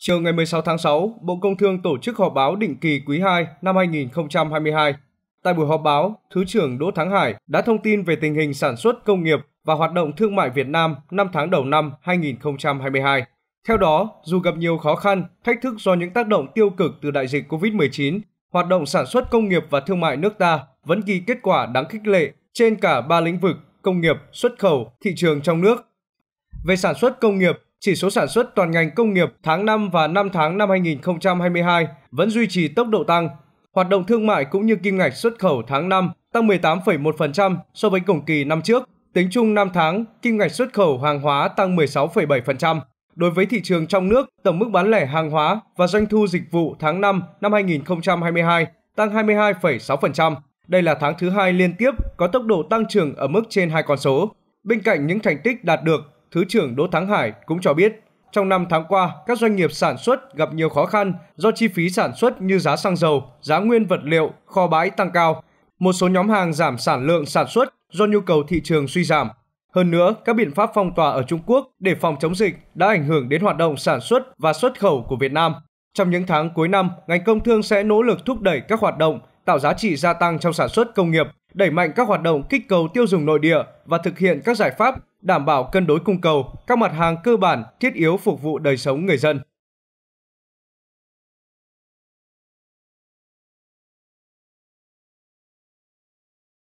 Chiều ngày 16 tháng 6, Bộ Công Thương tổ chức họp báo định kỳ quý 2 năm 2022. Tại buổi họp báo, Thứ trưởng Đỗ Thắng Hải đã thông tin về tình hình sản xuất công nghiệp và hoạt động thương mại Việt Nam 5 tháng đầu năm 2022. Theo đó, dù gặp nhiều khó khăn, thách thức do những tác động tiêu cực từ đại dịch COVID-19, hoạt động sản xuất công nghiệp và thương mại nước ta vẫn ghi kết quả đáng khích lệ trên cả ba lĩnh vực công nghiệp, xuất khẩu, thị trường trong nước. Về sản xuất công nghiệp, chỉ số sản xuất toàn ngành công nghiệp tháng 5 và 5 tháng năm 2022 vẫn duy trì tốc độ tăng. Hoạt động thương mại cũng như kim ngạch xuất khẩu tháng 5 tăng 18,1% so với cùng kỳ năm trước. Tính chung 5 tháng, kim ngạch xuất khẩu hàng hóa tăng 16,7%. Đối với thị trường trong nước, tổng mức bán lẻ hàng hóa và doanh thu dịch vụ tháng 5 năm 2022 tăng 22,6%. Đây là tháng thứ hai liên tiếp có tốc độ tăng trưởng ở mức trên hai con số. Bên cạnh những thành tích đạt được Thứ trưởng Đỗ Thắng Hải cũng cho biết, trong năm tháng qua, các doanh nghiệp sản xuất gặp nhiều khó khăn do chi phí sản xuất như giá xăng dầu, giá nguyên vật liệu, kho bãi tăng cao. Một số nhóm hàng giảm sản lượng sản xuất do nhu cầu thị trường suy giảm. Hơn nữa, các biện pháp phong tỏa ở Trung Quốc để phòng chống dịch đã ảnh hưởng đến hoạt động sản xuất và xuất khẩu của Việt Nam. Trong những tháng cuối năm, ngành công thương sẽ nỗ lực thúc đẩy các hoạt động tạo giá trị gia tăng trong sản xuất công nghiệp, đẩy mạnh các hoạt động kích cầu tiêu dùng nội địa và thực hiện các giải pháp đảm bảo cân đối cung cầu các mặt hàng cơ bản thiết yếu phục vụ đời sống người dân.